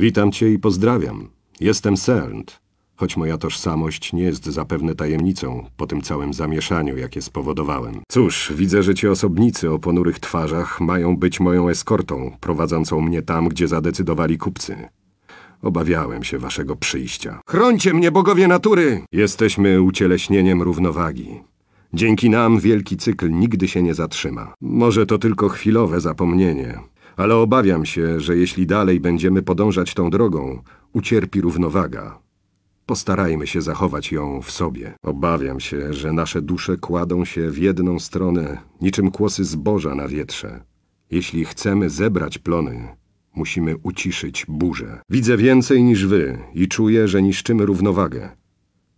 Witam cię i pozdrawiam. Jestem Sernd. choć moja tożsamość nie jest zapewne tajemnicą po tym całym zamieszaniu, jakie spowodowałem. Cóż, widzę, że ci osobnicy o ponurych twarzach mają być moją eskortą, prowadzącą mnie tam, gdzie zadecydowali kupcy. Obawiałem się waszego przyjścia. Chrońcie mnie, bogowie natury! Jesteśmy ucieleśnieniem równowagi. Dzięki nam wielki cykl nigdy się nie zatrzyma. Może to tylko chwilowe zapomnienie, ale obawiam się, że jeśli dalej będziemy podążać tą drogą, ucierpi równowaga. Postarajmy się zachować ją w sobie. Obawiam się, że nasze dusze kładą się w jedną stronę, niczym kłosy zboża na wietrze. Jeśli chcemy zebrać plony, musimy uciszyć burzę. Widzę więcej niż wy i czuję, że niszczymy równowagę.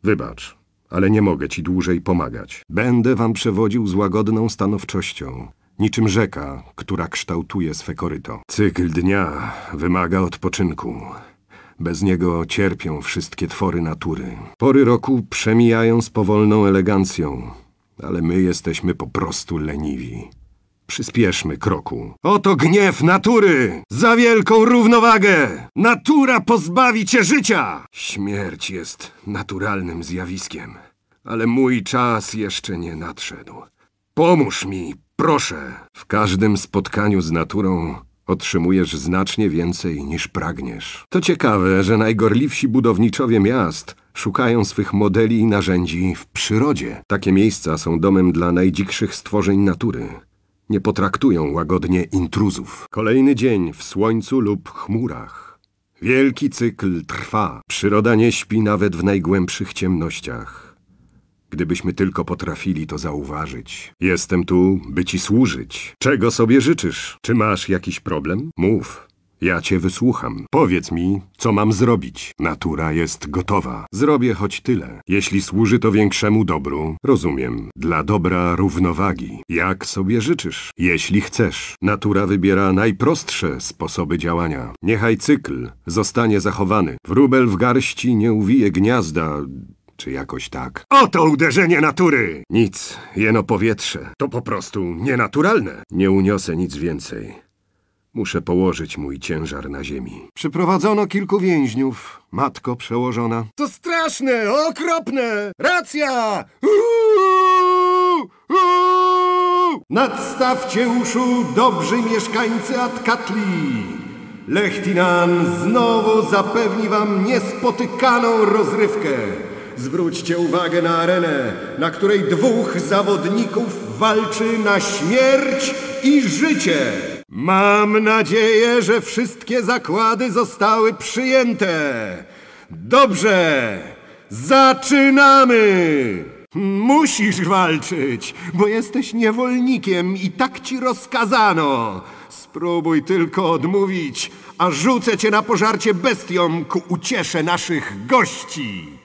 Wybacz, ale nie mogę ci dłużej pomagać. Będę wam przewodził z łagodną stanowczością niczym rzeka, która kształtuje swe koryto. Cykl dnia wymaga odpoczynku. Bez niego cierpią wszystkie twory natury. Pory roku przemijają z powolną elegancją, ale my jesteśmy po prostu leniwi. Przyspieszmy kroku. Oto gniew natury! Za wielką równowagę! Natura pozbawi cię życia! Śmierć jest naturalnym zjawiskiem, ale mój czas jeszcze nie nadszedł. Pomóż mi, Proszę, w każdym spotkaniu z naturą otrzymujesz znacznie więcej niż pragniesz. To ciekawe, że najgorliwsi budowniczowie miast szukają swych modeli i narzędzi w przyrodzie. Takie miejsca są domem dla najdzikszych stworzeń natury. Nie potraktują łagodnie intruzów. Kolejny dzień w słońcu lub chmurach. Wielki cykl trwa. Przyroda nie śpi nawet w najgłębszych ciemnościach. Gdybyśmy tylko potrafili to zauważyć. Jestem tu, by ci służyć. Czego sobie życzysz? Czy masz jakiś problem? Mów. Ja cię wysłucham. Powiedz mi, co mam zrobić. Natura jest gotowa. Zrobię choć tyle. Jeśli służy to większemu dobru, rozumiem. Dla dobra równowagi. Jak sobie życzysz? Jeśli chcesz. Natura wybiera najprostsze sposoby działania. Niechaj cykl zostanie zachowany. Wróbel w garści nie uwije gniazda, czy jakoś tak. Oto uderzenie natury! Nic, jeno powietrze. To po prostu nienaturalne. Nie uniosę nic więcej. Muszę położyć mój ciężar na ziemi. Przyprowadzono kilku więźniów. Matko przełożona. To straszne, okropne! Racja! Nadstawcie uszu, dobrzy mieszkańcy Atkatli! Lechtinan znowu zapewni wam niespotykaną rozrywkę. Zwróćcie uwagę na arenę, na której dwóch zawodników walczy na śmierć i życie. Mam nadzieję, że wszystkie zakłady zostały przyjęte. Dobrze, zaczynamy! Musisz walczyć, bo jesteś niewolnikiem i tak ci rozkazano. Spróbuj tylko odmówić, a rzucę cię na pożarcie bestiom ku uciesze naszych gości.